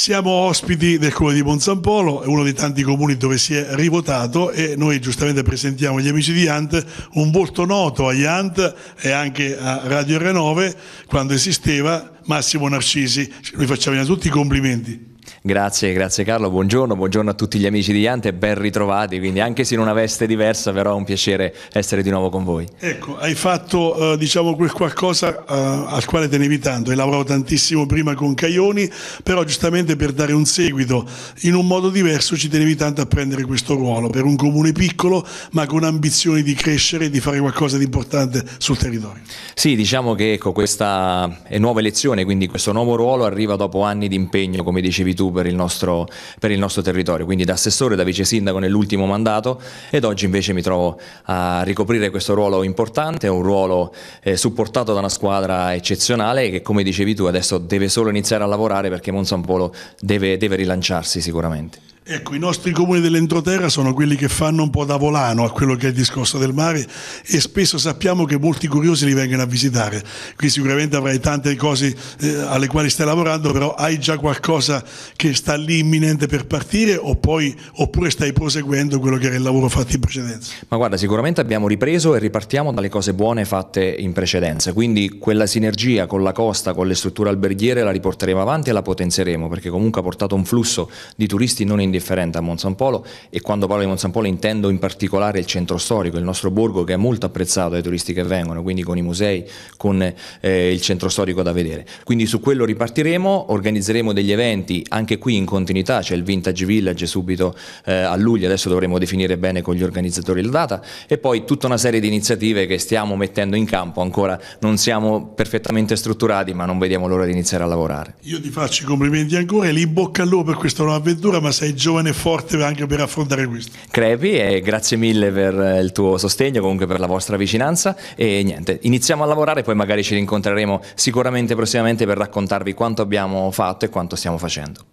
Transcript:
Siamo ospiti del comune di Ponzampolo, è uno dei tanti comuni dove si è rivotato e noi giustamente presentiamo gli amici di Ant, un volto noto agli Ant e anche a Radio R9 quando esisteva Massimo Narcisi. Noi facciamo tutti i complimenti. Grazie, grazie Carlo, buongiorno, buongiorno a tutti gli amici di Ante, ben ritrovati, quindi anche se in una veste diversa, però è un piacere essere di nuovo con voi. Ecco, hai fatto eh, diciamo quel qualcosa eh, al quale tenevi tanto, hai lavorato tantissimo prima con Caioni, però giustamente per dare un seguito in un modo diverso ci tenevi tanto a prendere questo ruolo, per un comune piccolo ma con ambizioni di crescere e di fare qualcosa di importante sul territorio. Sì, diciamo che ecco, questa nuova elezione, quindi questo nuovo ruolo arriva dopo anni di impegno, come dicevi tu, per il, nostro, per il nostro territorio, quindi da assessore, da vice sindaco nell'ultimo mandato ed oggi invece mi trovo a ricoprire questo ruolo importante, un ruolo eh, supportato da una squadra eccezionale che come dicevi tu adesso deve solo iniziare a lavorare perché Monsanpolo deve, deve rilanciarsi sicuramente. Ecco, i nostri comuni dell'entroterra sono quelli che fanno un po' da volano a quello che è il discorso del mare e spesso sappiamo che molti curiosi li vengono a visitare. Qui sicuramente avrai tante cose eh, alle quali stai lavorando, però hai già qualcosa che sta lì imminente per partire poi, oppure stai proseguendo quello che era il lavoro fatto in precedenza? Ma guarda, sicuramente abbiamo ripreso e ripartiamo dalle cose buone fatte in precedenza, quindi quella sinergia con la costa, con le strutture alberghiere la riporteremo avanti e la potenzieremo perché comunque ha portato un flusso di turisti non indifferente differente a Monsan Polo e quando parlo di Monsan Polo intendo in particolare il centro storico, il nostro borgo che è molto apprezzato dai turisti che vengono, quindi con i musei, con eh, il centro storico da vedere. Quindi su quello ripartiremo, organizzeremo degli eventi anche qui in continuità, c'è cioè il Vintage Village subito eh, a luglio, adesso dovremo definire bene con gli organizzatori la data e poi tutta una serie di iniziative che stiamo mettendo in campo, ancora non siamo perfettamente strutturati ma non vediamo l'ora di iniziare a lavorare. Io ti faccio i complimenti ancora e li bocca al lupo per questa nuova avventura ma sei già giovane e forte anche per affrontare questo. Crepi, e grazie mille per eh, il tuo sostegno, comunque per la vostra vicinanza e niente, iniziamo a lavorare, poi magari ci rincontreremo sicuramente prossimamente per raccontarvi quanto abbiamo fatto e quanto stiamo facendo.